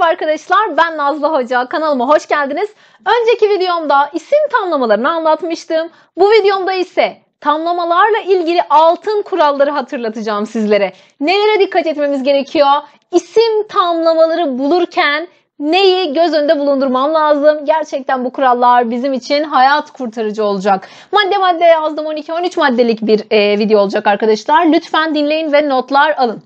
Merhaba arkadaşlar ben Nazlı Hoca kanalıma hoş geldiniz. Önceki videomda isim tamlamalarını anlatmıştım. Bu videomda ise tamlamalarla ilgili altın kuralları hatırlatacağım sizlere. Nelere dikkat etmemiz gerekiyor? İsim tamlamaları bulurken neyi göz önünde bulundurmam lazım? Gerçekten bu kurallar bizim için hayat kurtarıcı olacak. Madde madde yazdım 12-13 maddelik bir e, video olacak arkadaşlar. Lütfen dinleyin ve notlar alın.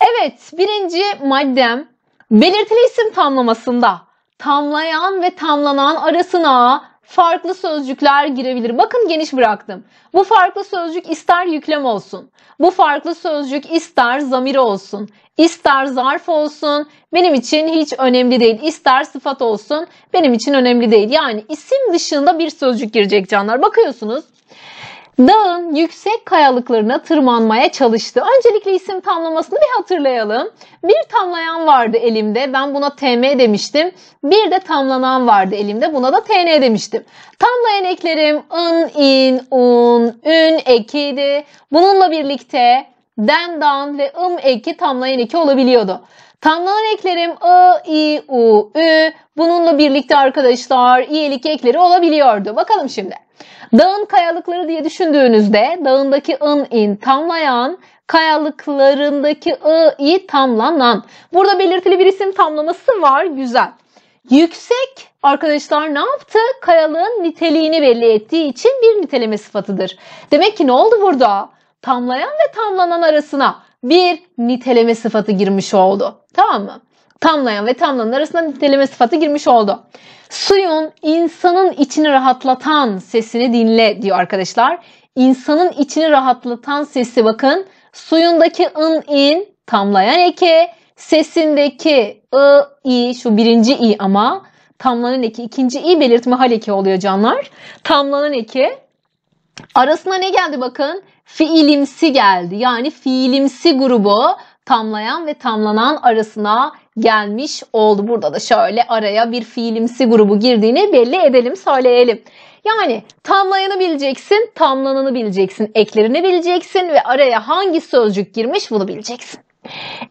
Evet birinci maddem Belirtili isim tamlamasında tamlayan ve tamlanan arasına farklı sözcükler girebilir. Bakın geniş bıraktım. Bu farklı sözcük ister yüklem olsun. Bu farklı sözcük ister zamir olsun. ister zarf olsun. Benim için hiç önemli değil. İster sıfat olsun. Benim için önemli değil. Yani isim dışında bir sözcük girecek canlar. Bakıyorsunuz Dağın yüksek kayalıklarına tırmanmaya çalıştı. Öncelikle isim tamlamasını bir hatırlayalım. Bir tamlayan vardı elimde. Ben buna TM demiştim. Bir de tamlanan vardı elimde. Buna da TN demiştim. Tamlayan eklerim ın, in, un, ün ekiydi. Bununla birlikte den, dan ve ım eki tamlayan eki olabiliyordu. Tamlanan eklerim ı, i, u, ü. Bununla birlikte arkadaşlar iyelik ekleri olabiliyordu. Bakalım şimdi. Dağın kayalıkları diye düşündüğünüzde dağındaki ın in tamlayan, kayalıklarındaki ı i tamlanan. Burada belirtili bir isim tamlaması var. Güzel. Yüksek arkadaşlar ne yaptı? Kayalığın niteliğini belli ettiği için bir niteleme sıfatıdır. Demek ki ne oldu burada? Tamlayan ve tamlanan arasına bir niteleme sıfatı girmiş oldu. Tamam mı? Tamlayan ve tamlanın arasında niteleme sıfatı girmiş oldu. Suyun insanın içini rahatlatan sesini dinle diyor arkadaşlar. İnsanın içini rahatlatan sesi bakın. Suyundaki ın in tamlayan eke. Sesindeki ı i şu birinci i ama tamlanan eki ikinci i belirtme hal eki oluyor canlar. Tamlanan eki Arasına ne geldi bakın? Fiilimsi geldi. Yani fiilimsi grubu tamlayan ve tamlanan arasına gelmiş oldu. Burada da şöyle araya bir fiilimsi grubu girdiğini belli edelim, söyleyelim. Yani tamlayanı bileceksin, tamlananı bileceksin, eklerini bileceksin ve araya hangi sözcük girmiş bunu bileceksin.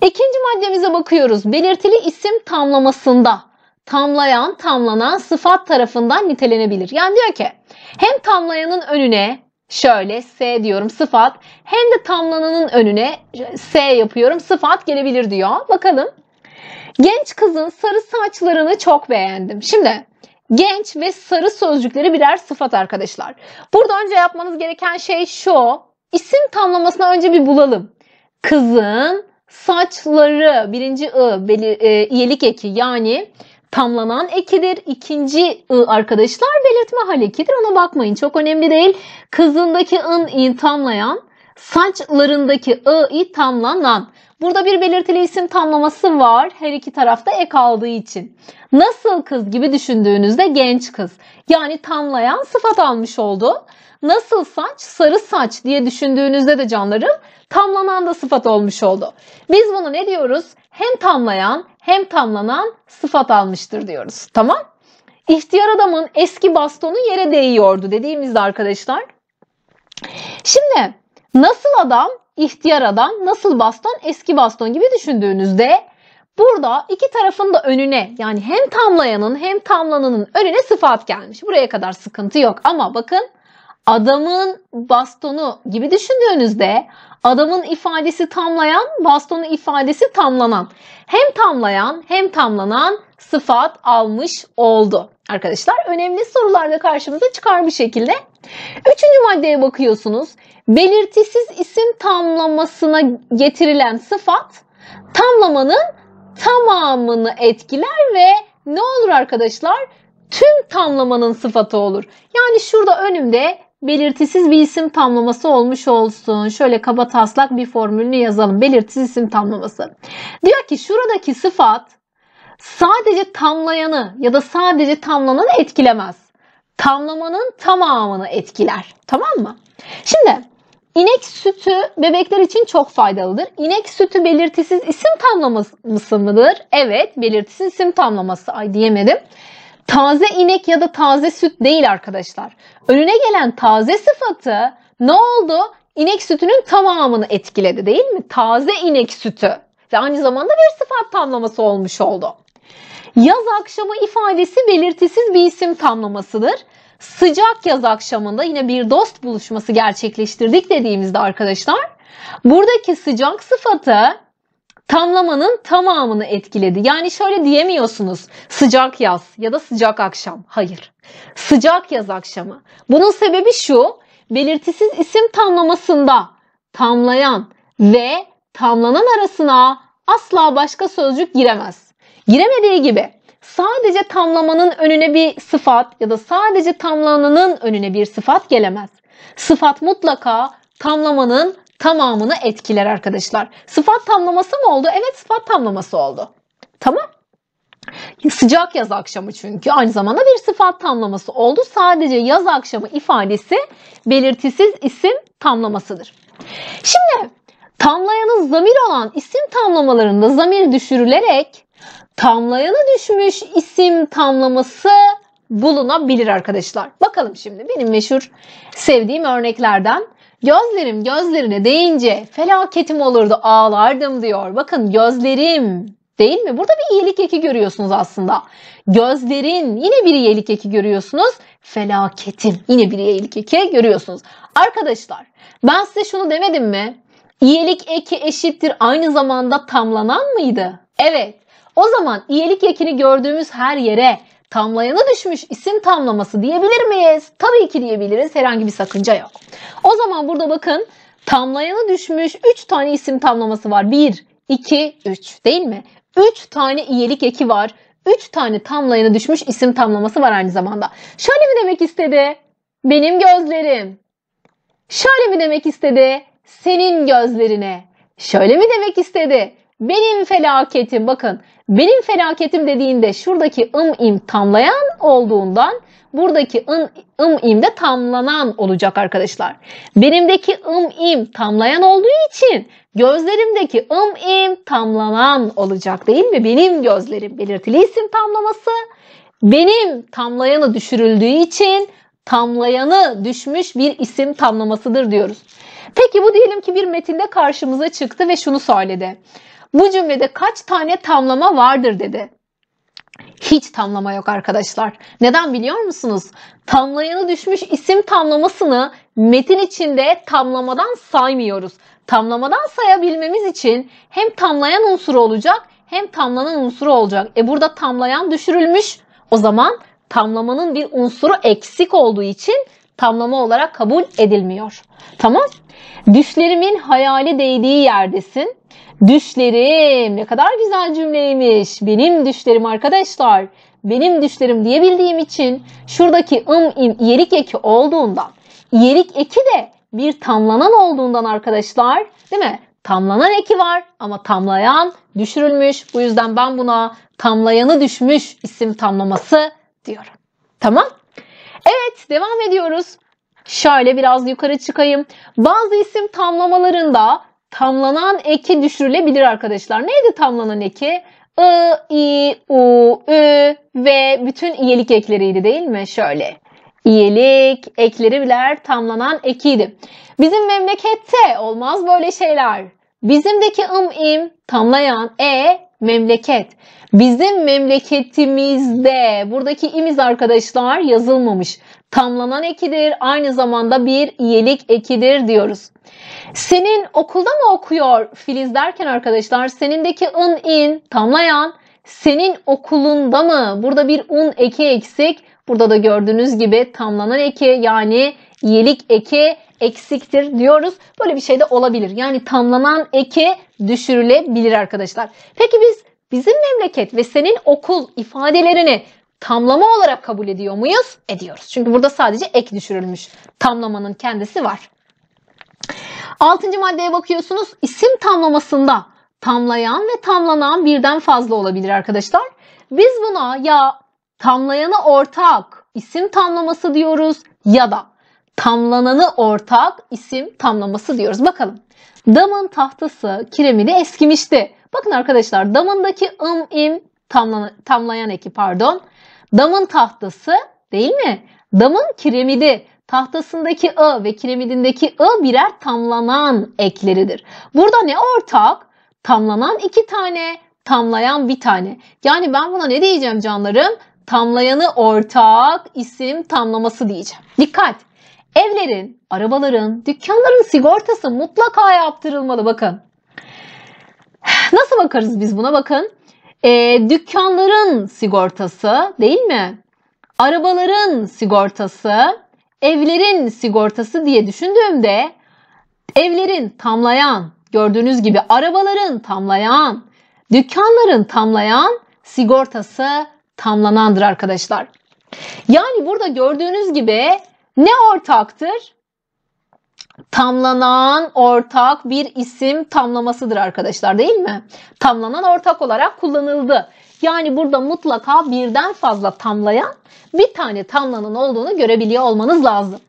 İkinci maddemize bakıyoruz. Belirtili isim tamlamasında tamlayan, tamlanan sıfat tarafından nitelenebilir. Yani diyor ki hem tamlayanın önüne şöyle S diyorum sıfat hem de tamlananın önüne S yapıyorum sıfat gelebilir diyor. Bakalım. Genç kızın sarı saçlarını çok beğendim. Şimdi genç ve sarı sözcükleri birer sıfat arkadaşlar. Burada önce yapmanız gereken şey şu. İsim tamlamasına önce bir bulalım. Kızın saçları birinci ı beli, e, iyelik eki yani tamlanan ekidir. İkinci ı arkadaşlar belirtme hal ekidir. Ona bakmayın çok önemli değil. Kızındaki ın i tamlayan, saçlarındaki ı i tamlanan, Burada bir belirtili isim tamlaması var. Her iki tarafta ek aldığı için. Nasıl kız gibi düşündüğünüzde genç kız. Yani tamlayan sıfat almış oldu. Nasıl saç, sarı saç diye düşündüğünüzde de canlarım tamlanan da sıfat olmuş oldu. Biz bunu ne diyoruz? Hem tamlayan hem tamlanan sıfat almıştır diyoruz. Tamam? İhtiyar adamın eski bastonu yere değiyordu dediğimizde arkadaşlar. Şimdi nasıl adam ihtiyar adam, nasıl baston, eski baston gibi düşündüğünüzde burada iki tarafın da önüne yani hem tamlayanın hem tamlananın önüne sıfat gelmiş. Buraya kadar sıkıntı yok ama bakın adamın bastonu gibi düşündüğünüzde adamın ifadesi tamlayan, bastonu ifadesi tamlanan. Hem tamlayan hem tamlanan sıfat almış oldu arkadaşlar önemli sorularda karşımıza çıkar bir şekilde. Üçüncü maddeye bakıyorsunuz. Belirtisiz isim tamlamasına getirilen sıfat tamlamanın tamamını etkiler ve ne olur arkadaşlar? Tüm tamlamanın sıfatı olur. Yani şurada önümde belirtisiz bir isim tamlaması olmuş olsun. Şöyle kaba taslak bir formülünü yazalım. Belirtisiz isim tamlaması. Diyor ki şuradaki sıfat sadece tamlayanı ya da sadece tamlananı etkilemez. Tamlamanın tamamını etkiler. Tamam mı? Şimdi inek sütü bebekler için çok faydalıdır. İnek sütü belirtisiz isim tamlaması mıdır? Evet, belirtisiz isim tamlaması. Ay diyemedim. Taze inek ya da taze süt değil arkadaşlar. Önüne gelen taze sıfatı ne oldu? İnek sütünün tamamını etkiledi değil mi? Taze inek sütü. Ve aynı zamanda bir sıfat tamlaması olmuş oldu. Yaz akşamı ifadesi belirtisiz bir isim tamlamasıdır. Sıcak yaz akşamında yine bir dost buluşması gerçekleştirdik dediğimizde arkadaşlar buradaki sıcak sıfatı tamlamanın tamamını etkiledi. Yani şöyle diyemiyorsunuz sıcak yaz ya da sıcak akşam. Hayır. Sıcak yaz akşamı. Bunun sebebi şu. Belirtisiz isim tamlamasında tamlayan ve tamlanan arasına asla başka sözcük giremez giremediği gibi sadece tamlamanın önüne bir sıfat ya da sadece tamlamanın önüne bir sıfat gelemez. Sıfat mutlaka tamlamanın tamamını etkiler arkadaşlar. Sıfat tamlaması mı oldu? Evet sıfat tamlaması oldu. Tamam. Sıcak yaz akşamı çünkü aynı zamanda bir sıfat tamlaması oldu. Sadece yaz akşamı ifadesi belirtisiz isim tamlamasıdır. Şimdi tamlayanın zamir olan isim tamlamalarında zamir düşürülerek tamlayana düşmüş isim tamlaması bulunabilir arkadaşlar. Bakalım şimdi benim meşhur sevdiğim örneklerden. Gözlerim gözlerine deyince felaketim olurdu ağlardım diyor. Bakın gözlerim değil mi? Burada bir iyilik eki görüyorsunuz aslında. Gözlerin yine bir iyilik eki görüyorsunuz. Felaketim yine bir iyilik eki görüyorsunuz. Arkadaşlar ben size şunu demedim mi? İyilik eki eşittir aynı zamanda tamlanan mıydı? Evet o zaman iyilik yakini gördüğümüz her yere tamlayana düşmüş isim tamlaması diyebilir miyiz? Tabii ki diyebiliriz. Herhangi bir sakınca yok. O zaman burada bakın tamlayana düşmüş 3 tane isim tamlaması var. 1, 2, 3 değil mi? 3 tane iyilik eki var. 3 tane tamlayana düşmüş isim tamlaması var aynı zamanda. Şöyle mi demek istedi? Benim gözlerim. Şöyle mi demek istedi? Senin gözlerine. Şöyle mi demek istedi? Benim felaketim bakın benim felaketim dediğinde şuradaki ım im tamlayan olduğundan buradaki ın, ım im de tamlanan olacak arkadaşlar. Benimdeki ım im tamlayan olduğu için gözlerimdeki ım im tamlanan olacak değil mi? Benim gözlerim belirtili isim tamlaması. Benim tamlayanı düşürüldüğü için tamlayanı düşmüş bir isim tamlamasıdır diyoruz. Peki bu diyelim ki bir metinde karşımıza çıktı ve şunu söyledi. Bu cümlede kaç tane tamlama vardır dedi. Hiç tamlama yok arkadaşlar. Neden biliyor musunuz? Tamlayanı düşmüş isim tamlamasını metin içinde tamlamadan saymıyoruz. Tamlamadan sayabilmemiz için hem tamlayan unsuru olacak hem tamlanan unsuru olacak. E burada tamlayan düşürülmüş. O zaman tamlamanın bir unsuru eksik olduğu için tamlama olarak kabul edilmiyor. Tamam. Düşlerimin hayali değdiği yerdesin. Düşlerim ne kadar güzel cümleymiş. Benim düşlerim arkadaşlar. Benim düşlerim diyebildiğim için şuradaki ım im iyelik eki olduğundan iyelik eki de bir tamlanan olduğundan arkadaşlar değil mi? Tamlanan eki var ama tamlayan düşürülmüş. Bu yüzden ben buna tamlayanı düşmüş isim tamlaması diyorum. Tamam? Evet devam ediyoruz. Şöyle biraz yukarı çıkayım. Bazı isim tamlamalarında tamlanan eki düşürülebilir arkadaşlar. Neydi tamlanan eki? I, i, u, ü ve bütün iyelik ekleriydi değil mi? Şöyle. İyelik ekleri biler tamlanan ekiydi. Bizim memlekette olmaz böyle şeyler. Bizimdeki ım im tamlayan e memleket. Bizim memleketimizde buradaki imiz arkadaşlar yazılmamış. Tamlanan ekidir. Aynı zamanda bir iyelik ekidir diyoruz. Senin okulda mı okuyor Filiz derken arkadaşlar senindeki ın in tamlayan senin okulunda mı? Burada bir un eki eksik. Burada da gördüğünüz gibi tamlanan eki yani iyelik eki eksiktir diyoruz. Böyle bir şey de olabilir. Yani tamlanan eki düşürülebilir arkadaşlar. Peki biz bizim memleket ve senin okul ifadelerini tamlama olarak kabul ediyor muyuz? Ediyoruz. Çünkü burada sadece ek düşürülmüş. Tamlamanın kendisi var. Altıncı maddeye bakıyorsunuz. İsim tamlamasında tamlayan ve tamlanan birden fazla olabilir arkadaşlar. Biz buna ya tamlayana ortak isim tamlaması diyoruz ya da tamlananı ortak isim tamlaması diyoruz. Bakalım. Damın tahtası kiremidi eskimişti. Bakın arkadaşlar damındaki ım im tamlan tamlayan eki pardon. Damın tahtası değil mi? Damın kiremidi tahtasındaki ı ve kiremidindeki ı birer tamlanan ekleridir. Burada ne ortak? Tamlanan iki tane, tamlayan bir tane. Yani ben buna ne diyeceğim canlarım? Tamlayanı ortak isim tamlaması diyeceğim. Dikkat! Evlerin, arabaların, dükkanların sigortası mutlaka yaptırılmalı bakın. Nasıl bakarız biz buna bakın. E, dükkanların sigortası değil mi? Arabaların sigortası, evlerin sigortası diye düşündüğümde evlerin tamlayan, gördüğünüz gibi arabaların tamlayan, dükkanların tamlayan sigortası tamlanandır arkadaşlar. Yani burada gördüğünüz gibi ne ortaktır? Tamlanan ortak bir isim tamlamasıdır arkadaşlar değil mi? Tamlanan ortak olarak kullanıldı. Yani burada mutlaka birden fazla tamlayan bir tane tamlanın olduğunu görebiliyor olmanız lazım.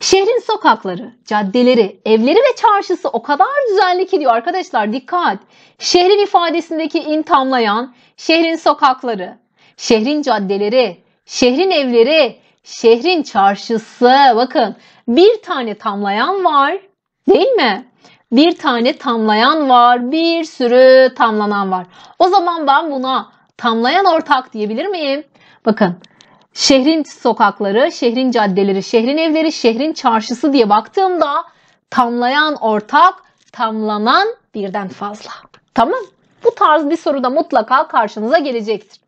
Şehrin sokakları, caddeleri, evleri ve çarşısı o kadar düzenli ki diyor arkadaşlar dikkat. Şehrin ifadesindeki in tamlayan şehrin sokakları, şehrin caddeleri, şehrin evleri, Şehrin çarşısı. Bakın bir tane tamlayan var. Değil mi? Bir tane tamlayan var. Bir sürü tamlanan var. O zaman ben buna tamlayan ortak diyebilir miyim? Bakın şehrin sokakları, şehrin caddeleri, şehrin evleri, şehrin çarşısı diye baktığımda tamlayan ortak, tamlanan birden fazla. Tamam. Bu tarz bir soru da mutlaka karşınıza gelecektir.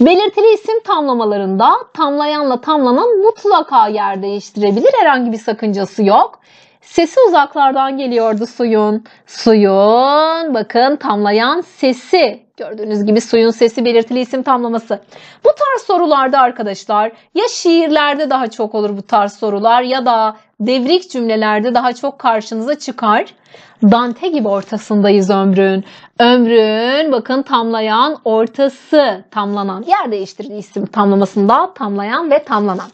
Belirtili isim tamlamalarında tamlayanla tamlanan mutlaka yer değiştirebilir. Herhangi bir sakıncası yok. Sesi uzaklardan geliyordu suyun. Suyun bakın tamlayan sesi Gördüğünüz gibi suyun sesi belirtili isim tamlaması. Bu tarz sorularda arkadaşlar ya şiirlerde daha çok olur bu tarz sorular ya da devrik cümlelerde daha çok karşınıza çıkar. Dante gibi ortasındayız ömrün. Ömrün bakın tamlayan ortası tamlanan. Yer değiştirdi isim tamlamasında tamlayan ve tamlanan.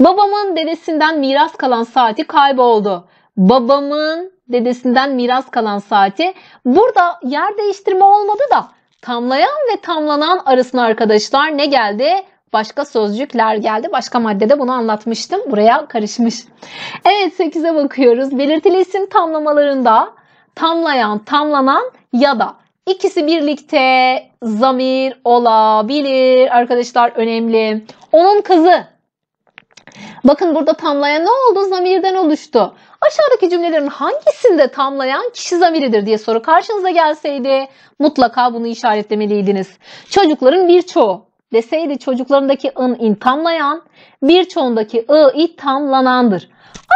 Babamın dedesinden miras kalan saati kayboldu. Babamın dedesinden miras kalan saati. Burada yer değiştirme olmadı da tamlayan ve tamlanan arasına arkadaşlar ne geldi? Başka sözcükler geldi. Başka maddede bunu anlatmıştım. Buraya karışmış. Evet 8'e bakıyoruz. Belirtili isim tamlamalarında tamlayan, tamlanan ya da ikisi birlikte zamir olabilir arkadaşlar önemli. Onun kızı. Bakın burada tamlayan ne oldu? Zamirden oluştu aşağıdaki cümlelerin hangisinde tamlayan kişi zamiridir diye soru karşınıza gelseydi mutlaka bunu işaretlemeliydiniz. Çocukların birçoğu deseydi çocuklarındaki ın in tamlayan, birçoğundaki ı i tamlanandır.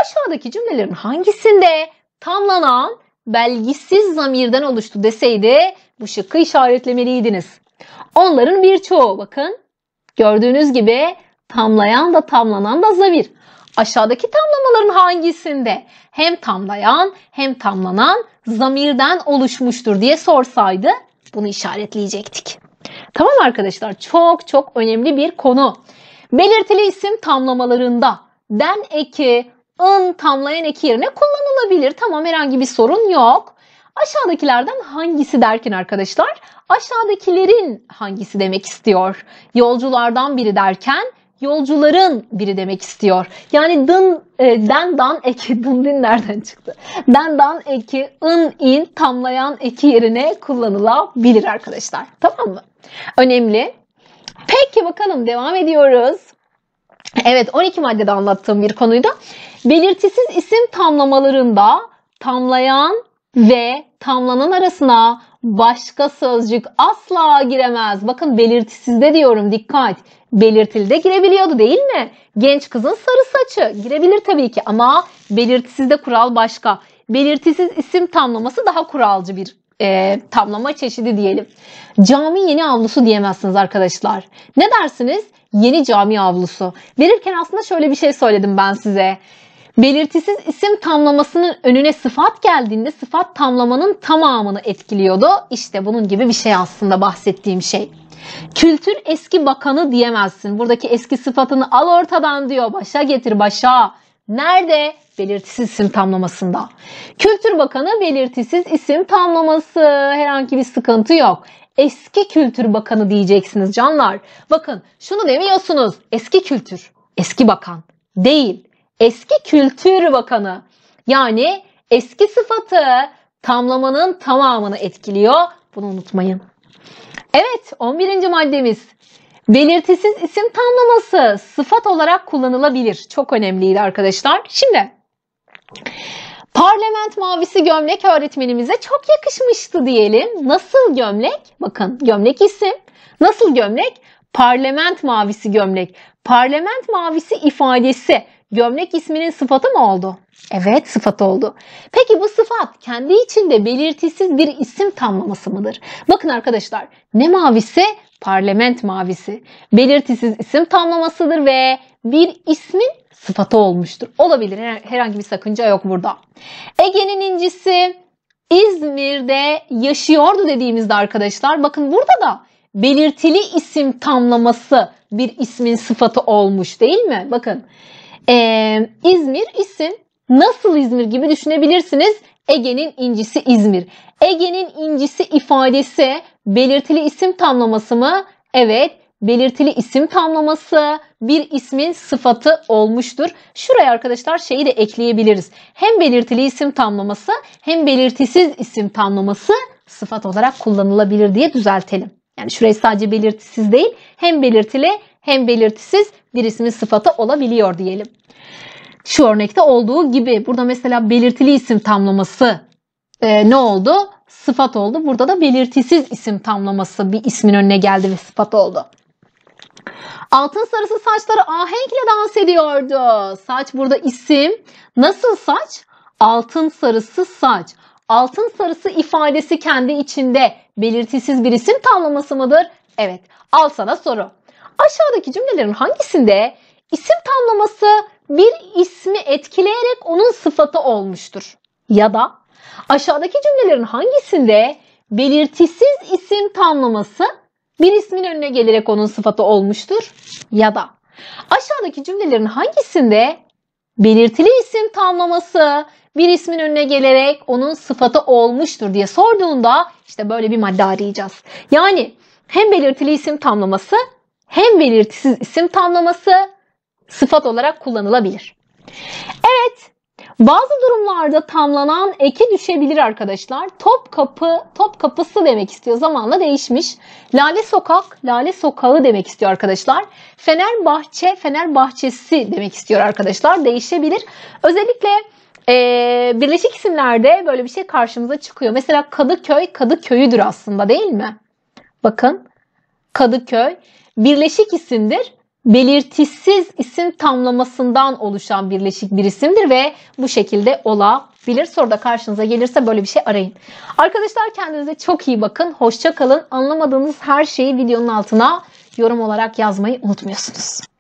Aşağıdaki cümlelerin hangisinde tamlanan belgisiz zamirden oluştu deseydi bu şıkkı işaretlemeliydiniz. Onların birçoğu bakın gördüğünüz gibi tamlayan da tamlanan da zamir. Aşağıdaki tamlamaların hangisinde hem tamlayan hem tamlanan zamirden oluşmuştur diye sorsaydı bunu işaretleyecektik. Tamam arkadaşlar çok çok önemli bir konu. Belirtili isim tamlamalarında den eki, ın tamlayan eki yerine kullanılabilir. Tamam herhangi bir sorun yok. Aşağıdakilerden hangisi derken arkadaşlar aşağıdakilerin hangisi demek istiyor? Yolculardan biri derken yolcuların biri demek istiyor. Yani dın e, den dan eki dın din nereden çıktı? Den dan eki ın in tamlayan eki yerine kullanılabilir arkadaşlar. Tamam mı? Önemli. Peki bakalım devam ediyoruz. Evet 12 maddede anlattığım bir konuydu. Belirtisiz isim tamlamalarında tamlayan ve tamlanan arasına başka sözcük asla giremez. Bakın belirtisizde diyorum dikkat belirtili de girebiliyordu değil mi? Genç kızın sarı saçı girebilir tabii ki ama belirtisizde kural başka. Belirtisiz isim tamlaması daha kuralcı bir e, tamlama çeşidi diyelim. Cami yeni avlusu diyemezsiniz arkadaşlar. Ne dersiniz? Yeni cami avlusu. Verirken aslında şöyle bir şey söyledim ben size. Belirtisiz isim tamlamasının önüne sıfat geldiğinde sıfat tamlamanın tamamını etkiliyordu. İşte bunun gibi bir şey aslında bahsettiğim şey. Kültür eski bakanı diyemezsin. Buradaki eski sıfatını al ortadan diyor. Başa getir başa. Nerede? Belirtisiz isim tamlamasında. Kültür Bakanı belirtisiz isim tamlaması. Herhangi bir sıkıntı yok. Eski Kültür Bakanı diyeceksiniz canlar. Bakın şunu demiyorsunuz. Eski kültür, eski bakan değil. Eski Kültür Bakanı. Yani eski sıfatı tamlamanın tamamını etkiliyor. Bunu unutmayın. Evet 11. maddemiz belirtisiz isim tanımlaması sıfat olarak kullanılabilir. Çok önemliydi arkadaşlar. Şimdi Parlament mavisi gömlek öğretmenimize çok yakışmıştı diyelim. Nasıl gömlek? Bakın gömlek isim. Nasıl gömlek? Parlament mavisi gömlek. Parlament mavisi ifadesi gömlek isminin sıfatı mı oldu? Evet sıfat oldu. Peki bu sıfat kendi içinde belirtisiz bir isim tamlaması mıdır? Bakın arkadaşlar ne mavisi? Parlament mavisi. Belirtisiz isim tamlamasıdır ve bir ismin sıfatı olmuştur. Olabilir herhangi bir sakınca yok burada. Ege'nin incisi İzmir'de yaşıyordu dediğimizde arkadaşlar bakın burada da belirtili isim tamlaması bir ismin sıfatı olmuş değil mi? Bakın ee, İzmir isim Nasıl İzmir gibi düşünebilirsiniz. Ege'nin incisi İzmir. Ege'nin incisi ifadesi belirtili isim tamlaması mı? Evet, belirtili isim tamlaması bir ismin sıfatı olmuştur. Şuraya arkadaşlar şeyi de ekleyebiliriz. Hem belirtili isim tamlaması hem belirtisiz isim tamlaması sıfat olarak kullanılabilir diye düzeltelim. Yani şurayı sadece belirtisiz değil hem belirtili hem belirtisiz bir ismin sıfatı olabiliyor diyelim şu örnekte olduğu gibi. Burada mesela belirtili isim tamlaması e, ne oldu? Sıfat oldu. Burada da belirtisiz isim tamlaması bir ismin önüne geldi ve sıfat oldu. Altın sarısı saçları ahenkle dans ediyordu. Saç burada isim. Nasıl saç? Altın sarısı saç. Altın sarısı ifadesi kendi içinde belirtisiz bir isim tamlaması mıdır? Evet. Al sana soru. Aşağıdaki cümlelerin hangisinde isim tamlaması bir ismi etkileyerek onun sıfatı olmuştur. Ya da aşağıdaki cümlelerin hangisinde belirtisiz isim tamlaması bir ismin önüne gelerek onun sıfatı olmuştur? Ya da aşağıdaki cümlelerin hangisinde belirtili isim tamlaması bir ismin önüne gelerek onun sıfatı olmuştur diye sorduğunda işte böyle bir madde arayacağız. Yani hem belirtili isim tamlaması hem belirtisiz isim tamlaması sıfat olarak kullanılabilir. Evet, bazı durumlarda tamlanan eki düşebilir arkadaşlar. Top kapı, top kapısı demek istiyor. Zamanla değişmiş. Lale sokak, lale sokağı demek istiyor arkadaşlar. Fener bahçe, fener bahçesi demek istiyor arkadaşlar. Değişebilir. Özellikle ee, birleşik isimlerde böyle bir şey karşımıza çıkıyor. Mesela Kadıköy, Kadıköy'üdür aslında değil mi? Bakın Kadıköy birleşik isimdir belirtisiz isim tamlamasından oluşan birleşik bir isimdir ve bu şekilde olabilir. Soruda karşınıza gelirse böyle bir şey arayın. Arkadaşlar kendinize çok iyi bakın. Hoşça kalın. Anlamadığınız her şeyi videonun altına yorum olarak yazmayı unutmuyorsunuz.